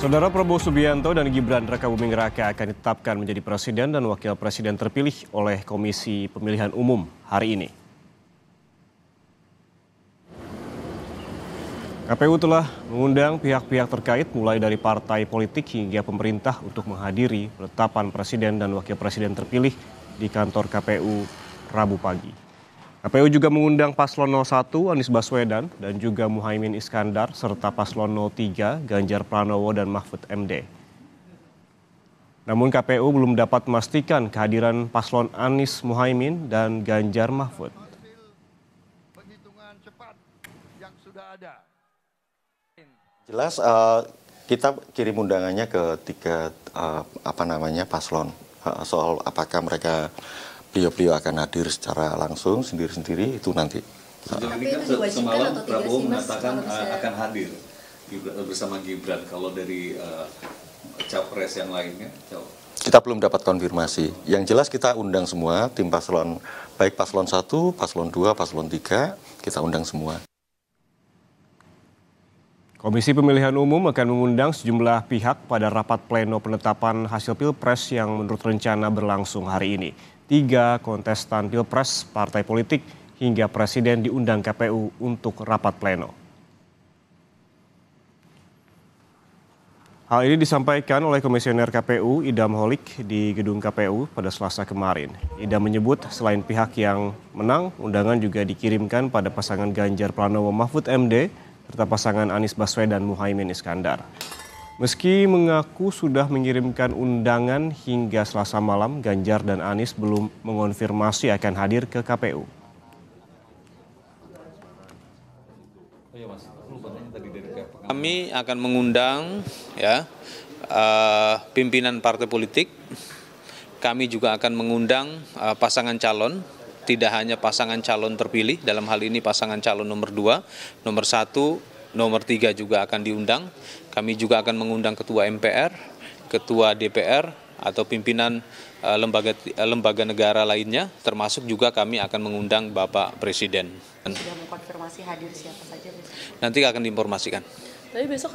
Saudara Prabowo Subianto dan Gibran Raka Buming Raka akan ditetapkan menjadi presiden dan wakil presiden terpilih oleh Komisi Pemilihan Umum hari ini. KPU telah mengundang pihak-pihak terkait mulai dari partai politik hingga pemerintah untuk menghadiri penetapan presiden dan wakil presiden terpilih di kantor KPU Rabu pagi. KPU juga mengundang paslon 01 Anies Baswedan dan juga Muhaimin Iskandar serta paslon 03 Ganjar Pranowo dan Mahfud MD. Namun KPU belum dapat memastikan kehadiran paslon Anies Muhaimin dan Ganjar Mahfud. Jelas uh, kita kirim undangannya ke tiga uh, apa namanya paslon uh, soal apakah mereka beliau-beliau akan hadir secara langsung sendiri-sendiri itu nanti. Tapi kan itu kan semalam Prabowo mengatakan eh, akan hadir bersama Gibran kalau dari uh, capres yang lainnya. Kita belum dapat konfirmasi. Yang jelas kita undang semua tim paslon baik paslon 1, paslon 2, paslon 3 kita undang semua. Komisi Pemilihan Umum akan mengundang sejumlah pihak pada rapat pleno penetapan hasil Pilpres yang menurut rencana berlangsung hari ini tiga kontestan pilpres, partai politik, hingga presiden diundang KPU untuk rapat pleno. Hal ini disampaikan oleh Komisioner KPU Idam Holik di gedung KPU pada selasa kemarin. Idam menyebut selain pihak yang menang, undangan juga dikirimkan pada pasangan Ganjar Pranowo Mahfud MD serta pasangan Anies Baswedan Muhaimin Iskandar. Meski mengaku sudah mengirimkan undangan hingga selasa malam, Ganjar dan Anies belum mengonfirmasi akan hadir ke KPU. Iya, Kami akan mengundang ya uh, pimpinan partai politik. Kami juga akan mengundang uh, pasangan calon tidak hanya pasangan calon terpilih, dalam hal ini pasangan calon nomor dua, nomor satu nomor tiga juga akan diundang. Kami juga akan mengundang Ketua MPR, Ketua DPR, atau pimpinan eh, lembaga eh, lembaga negara lainnya, termasuk juga kami akan mengundang Bapak Presiden. Sudah mengkonfirmasi hadir siapa saja? Nanti akan diinformasikan. Tapi besok